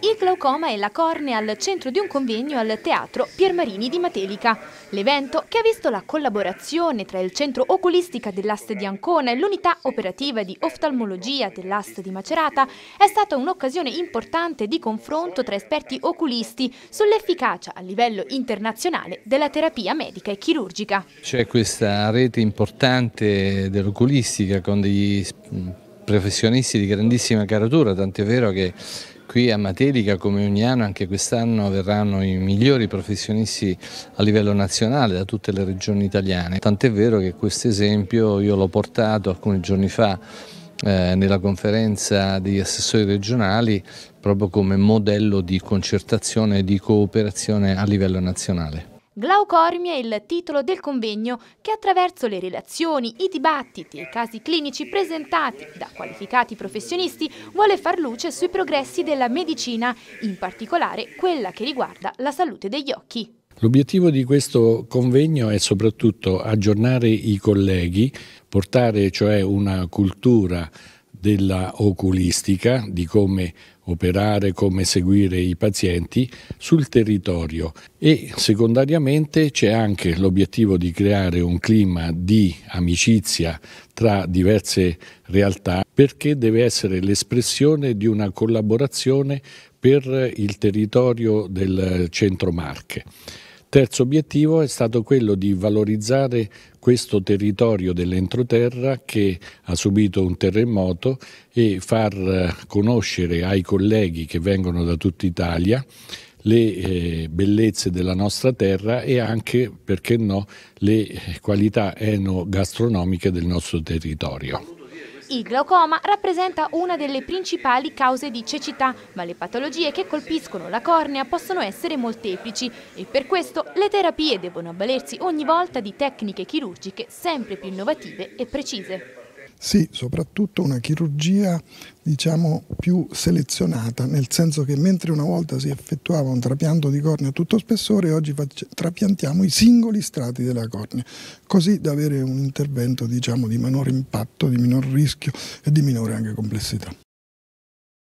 Il glaucoma e la cornea al centro di un convegno al Teatro Piermarini di Matelica. L'evento, che ha visto la collaborazione tra il centro oculistica dell'AST di Ancona e l'unità operativa di oftalmologia dell'AST di Macerata, è stata un'occasione importante di confronto tra esperti oculisti sull'efficacia a livello internazionale della terapia medica e chirurgica. C'è questa rete importante dell'oculistica con degli professionisti di grandissima caratura, tant'è vero che qui a Materica come ogni anno anche quest'anno verranno i migliori professionisti a livello nazionale da tutte le regioni italiane, tant'è vero che questo esempio io l'ho portato alcuni giorni fa eh, nella conferenza degli assessori regionali proprio come modello di concertazione e di cooperazione a livello nazionale. Glaucormia è il titolo del convegno che attraverso le relazioni, i dibattiti e i casi clinici presentati da qualificati professionisti vuole far luce sui progressi della medicina, in particolare quella che riguarda la salute degli occhi. L'obiettivo di questo convegno è soprattutto aggiornare i colleghi, portare cioè una cultura della oculistica, di come operare, come seguire i pazienti sul territorio e secondariamente c'è anche l'obiettivo di creare un clima di amicizia tra diverse realtà perché deve essere l'espressione di una collaborazione per il territorio del centro Marche. Terzo obiettivo è stato quello di valorizzare questo territorio dell'entroterra che ha subito un terremoto e far eh, conoscere ai colleghi che vengono da tutta Italia le eh, bellezze della nostra terra e anche, perché no, le eh, qualità enogastronomiche del nostro territorio. Il glaucoma rappresenta una delle principali cause di cecità, ma le patologie che colpiscono la cornea possono essere molteplici e per questo le terapie devono avvalersi ogni volta di tecniche chirurgiche sempre più innovative e precise. Sì, soprattutto una chirurgia diciamo più selezionata, nel senso che mentre una volta si effettuava un trapianto di cornea a tutto spessore, oggi trapiantiamo i singoli strati della cornea, così da avere un intervento diciamo, di minore impatto, di minor rischio e di minore anche complessità.